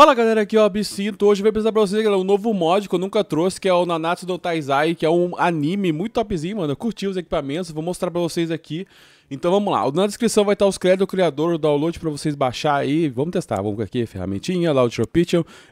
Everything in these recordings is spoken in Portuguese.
Fala galera, aqui é o Absinto. Hoje eu vou apresentar pra vocês galera, um novo mod que eu nunca trouxe, que é o Nanatsu no Taizai, que é um anime muito topzinho, mano. Eu curti os equipamentos, vou mostrar pra vocês aqui. Então vamos lá, na descrição vai estar os créditos do criador, o download pra vocês baixar aí. Vamos testar, vamos aqui, ferramentinha, lá o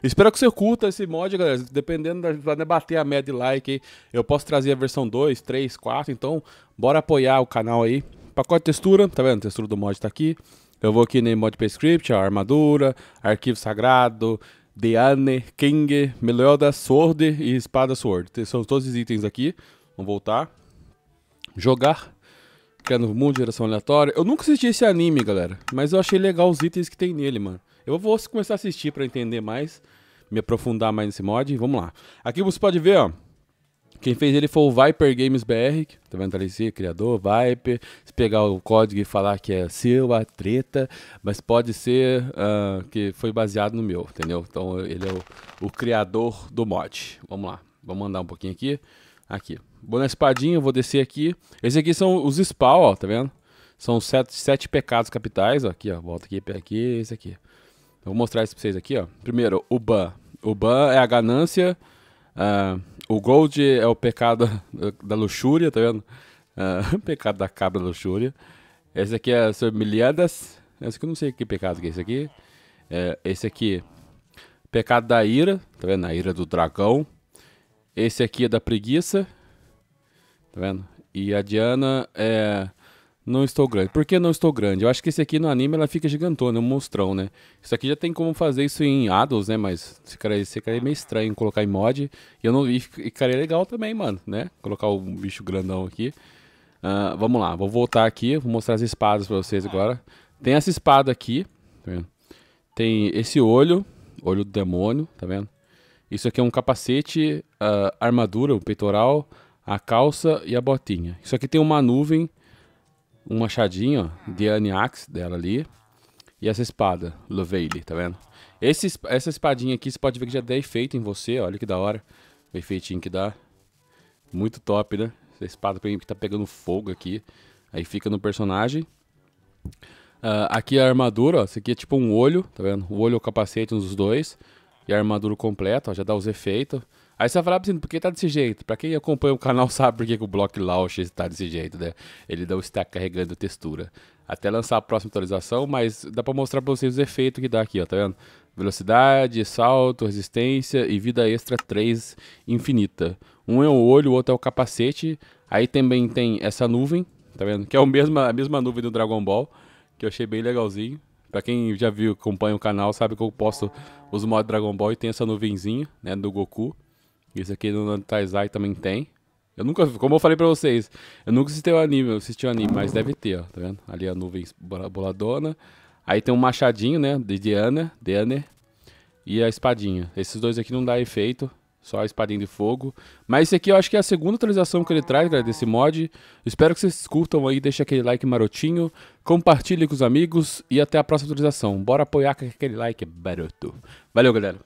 Espero que você curta esse mod, galera. Dependendo da né, bater a média de like, eu posso trazer a versão 2, 3, 4. Então, bora apoiar o canal aí. Pacote de textura, tá vendo? A textura do mod tá aqui. Eu vou aqui no Modp Script, ó, armadura, arquivo sagrado, Deane, King, Meloda, Sword e Espada Sword. São todos os itens aqui. Vamos voltar. Jogar. Criar é no mundo, geração aleatória. Eu nunca assisti esse anime, galera. Mas eu achei legal os itens que tem nele, mano. Eu vou começar a assistir pra entender mais. Me aprofundar mais nesse mod. Vamos lá. Aqui você pode ver, ó. Quem fez ele foi o Viper Games BR, que tá vendo ali, criador, Viper. Se pegar o código e falar que é seu, a treta, mas pode ser uh, que foi baseado no meu, entendeu? Então ele é o, o criador do mod. Vamos lá, vamos mandar um pouquinho aqui. Aqui, vou na espadinha, eu vou descer aqui. Esse aqui são os spawn, ó, tá vendo? São sete, sete pecados capitais, ó, aqui, ó, volta aqui, pé aqui, esse aqui. Eu vou mostrar isso pra vocês aqui, ó. Primeiro, o ban. O ban é a ganância, uh, o Gold é o pecado da luxúria, tá vendo? Uh, pecado da cabra da luxúria. Esse aqui é sobre miliadas. Esse aqui eu não sei que pecado que é esse aqui. É, esse aqui, pecado da ira, tá vendo? A ira do dragão. Esse aqui é da preguiça, tá vendo? E a Diana é não estou grande. Por que não estou grande? Eu acho que esse aqui no anime ela fica gigantona, é um monstrão, né? Isso aqui já tem como fazer isso em Adults, né? Mas ficaria, ficaria é meio estranho colocar em mod. E eu não e ficaria legal também, mano, né? Colocar o bicho grandão aqui. Uh, vamos lá, vou voltar aqui, vou mostrar as espadas pra vocês agora. Tem essa espada aqui, tá vendo? Tem esse olho, olho do demônio, tá vendo? Isso aqui é um capacete, ah, armadura, o peitoral, a calça e a botinha. Isso aqui tem uma nuvem um machadinho de Aniax dela ali. E essa espada, Loveile, tá vendo? Esse, essa espadinha aqui, você pode ver que já deu efeito em você, olha que da hora. O efeitinho que dá. Muito top, né? Essa espada que tá pegando fogo aqui. Aí fica no personagem. Uh, aqui a armadura, ó. Isso aqui é tipo um olho, tá vendo? O olho o capacete nos dois. E a armadura completa, ó. Já dá os efeitos. Aí você vai falar assim, por que tá desse jeito? Pra quem acompanha o canal sabe por que, o Block Launch está desse jeito, né? Ele não está carregando textura. Até lançar a próxima atualização, mas dá pra mostrar pra vocês os efeitos que dá aqui, ó, tá vendo? Velocidade, salto, resistência e vida extra 3 infinita. Um é o olho, o outro é o capacete. Aí também tem essa nuvem, tá vendo? Que é o mesma, a mesma nuvem do Dragon Ball, que eu achei bem legalzinho. Pra quem já viu, acompanha o canal, sabe que eu posto os modo Dragon Ball e tem essa nuvenzinha, né, do Goku. Esse aqui do Taizai também tem. Eu nunca, como eu falei pra vocês, eu nunca assisti o um anime, eu assisti o um anime, mas deve ter, ó, tá vendo? Ali a nuvem boladona. Aí tem um machadinho, né, de Diana, Diana, e a espadinha. Esses dois aqui não dá efeito, só a espadinha de fogo. Mas esse aqui eu acho que é a segunda atualização que ele traz, galera, né, desse mod. Espero que vocês curtam aí, deixa aquele like marotinho, compartilhe com os amigos e até a próxima atualização. Bora apoiar com aquele like baroto. Valeu, galera!